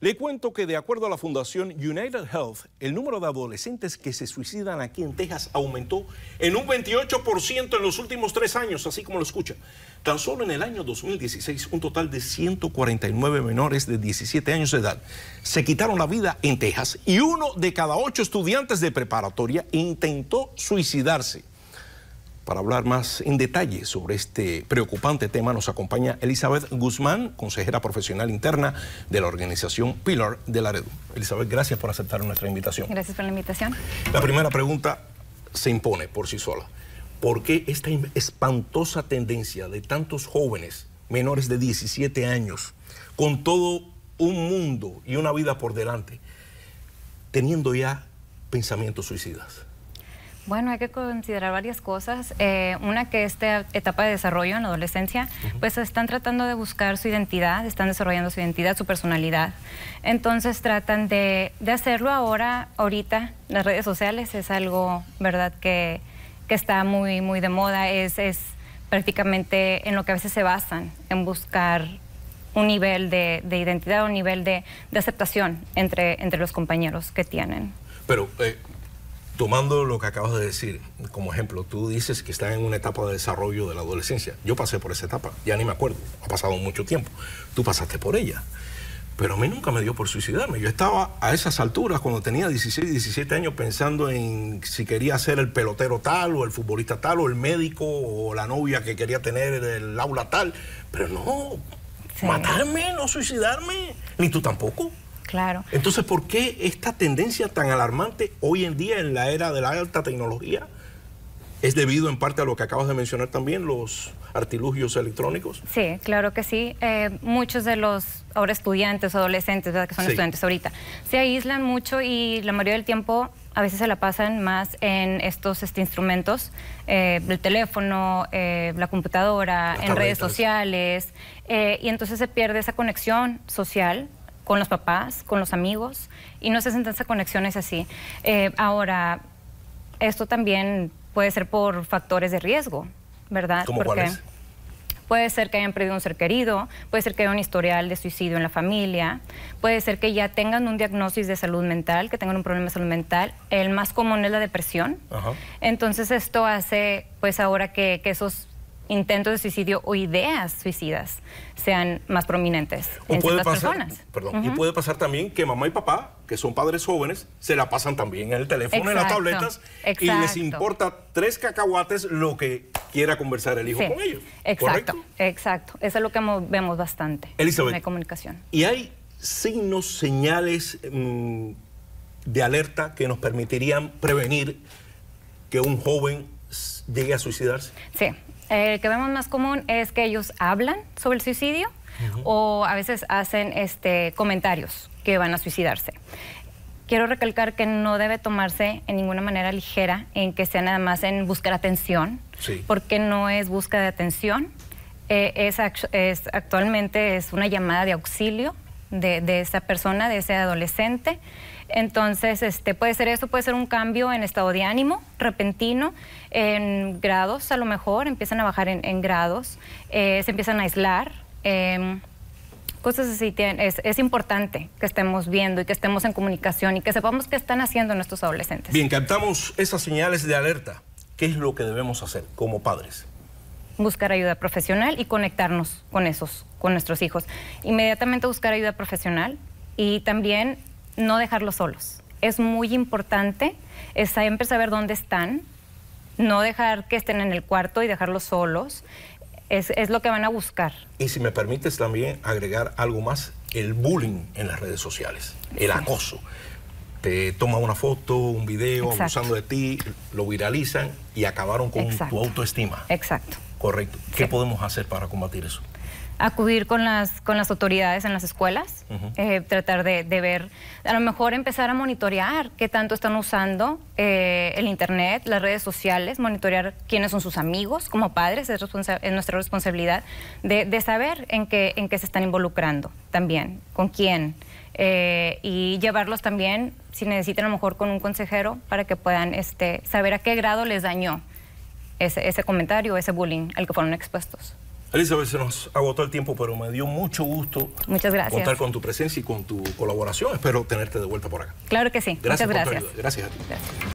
Le cuento que de acuerdo a la fundación United Health, el número de adolescentes que se suicidan aquí en Texas aumentó en un 28% en los últimos tres años, así como lo escucha. Tan solo en el año 2016, un total de 149 menores de 17 años de edad se quitaron la vida en Texas y uno de cada ocho estudiantes de preparatoria intentó suicidarse. Para hablar más en detalle sobre este preocupante tema nos acompaña Elizabeth Guzmán, consejera profesional interna de la organización Pilar de Laredo. Elizabeth, gracias por aceptar nuestra invitación. Gracias por la invitación. La primera pregunta se impone por sí sola. ¿Por qué esta espantosa tendencia de tantos jóvenes menores de 17 años, con todo un mundo y una vida por delante, teniendo ya pensamientos suicidas? Bueno, hay que considerar varias cosas. Eh, una que esta etapa de desarrollo en la adolescencia, pues están tratando de buscar su identidad, están desarrollando su identidad, su personalidad. Entonces tratan de, hacerlo ahora, ahorita, las redes sociales es algo, ¿verdad?, que, está muy, muy de moda. Es, prácticamente en lo que a veces se basan, en buscar un nivel de, de identidad, un nivel de, aceptación entre, entre los compañeros que tienen. Pero eh, tomando lo que acabas de decir, como ejemplo, tú dices que está en una etapa de desarrollo de la adolescencia. Yo pasé por esa etapa, ya ni me acuerdo, ha pasado mucho tiempo. Tú pasaste por ella. Pero a mí nunca me dio por suicidarme. Yo estaba a esas alturas, cuando tenía 16, 17 años, pensando en si quería ser el pelotero tal, o el futbolista tal, o el médico, o la novia que quería tener el aula tal. Pero no, matarme, no suicidarme, ni tú tampoco. Claro. Entonces, ¿por qué esta tendencia tan alarmante hoy en día en la era de la alta tecnología? es debido en parte a lo que acabas de mencionar también, los artilugios electrónicos. Sí, claro que sí. Eh, muchos de los ahora estudiantes, adolescentes, que son estudiantes ahorita, se aíslan mucho y la mayoría del tiempo a veces se la pasan más en estos este, instrumentos, eh, el teléfono, eh, la computadora, en redes sociales, y entonces se pierde esa conexión social con los papás, con los amigos, y no se hacen tantas conexiones así. Eh, ahora, esto también puede ser por factores de riesgo, ¿verdad? Porque Puede ser que hayan perdido un ser querido, puede ser que haya un historial de suicidio en la familia, puede ser que ya tengan un diagnóstico de salud mental, que tengan un problema de salud mental. El más común es la depresión. Entonces esto hace, pues ahora que esos intentos de suicidio o ideas suicidas sean más prominentes en puede personas. y puede pasar también que mamá y papá, que son padres jóvenes, se la pasan también en el teléfono, en las tabletas, y les importa tres cacahuates lo que quiera conversar el hijo con ellos. Exacto, exacto. Eso es lo que vemos bastante en comunicación. ¿Y hay signos, señales mm, de alerta que nos permitirían prevenir que un joven llegue a suicidarse? Sí, eh, el que vemos más común es que ellos hablan sobre el suicidio o a veces hacen este, comentarios que van a suicidarse. Quiero recalcar que no debe tomarse en ninguna manera ligera en que sea nada más en buscar atención, porque no es búsqueda de atención, eh, es, actualmente es una llamada de auxilio de, esa persona, de ese adolescente. Entonces, este, puede ser eso, puede ser un cambio en estado de ánimo repentino, en grados a lo mejor, empiezan a bajar en, grados, eh, se empiezan a aislar. Em, cosas así es, es, importante que estemos viendo y que estemos en comunicación y que sepamos qué están haciendo nuestros adolescentes. Bien, captamos esas señales de alerta. ¿Qué es lo que debemos hacer como padres? buscar ayuda profesional y conectarnos con esos, con nuestros hijos. Inmediatamente buscar ayuda profesional y también no dejarlos solos. Es muy importante siempre saber dónde están, no dejar que estén en el cuarto y dejarlos solos. Es, lo que van a buscar. Y si me permites también agregar algo más, el bullying en las redes sociales, el acoso te toma una foto, un video abusando de ti, lo viralizan y acabaron con tu autoestima. Exacto. Correcto. ¿Qué podemos hacer para combatir eso? acudir con las, con las autoridades en las escuelas, eh, tratar de, ver, a lo mejor empezar a monitorear qué tanto están usando eh, el Internet, las redes sociales, monitorear quiénes son sus amigos como padres, es, nuestra responsabilidad de, saber en qué, en qué se están involucrando también, con quién. Eh, y llevarlos también, si necesitan a lo mejor con un consejero, para que puedan este, saber a qué grado les dañó ese, ese comentario, ese bullying al que fueron expuestos. Elizabeth, se nos agotó el tiempo, pero me dio mucho gusto contar con tu presencia y con tu colaboración. Espero tenerte de vuelta por acá. Claro que sí. Muchas gracias. Gracias a ti. Gracias.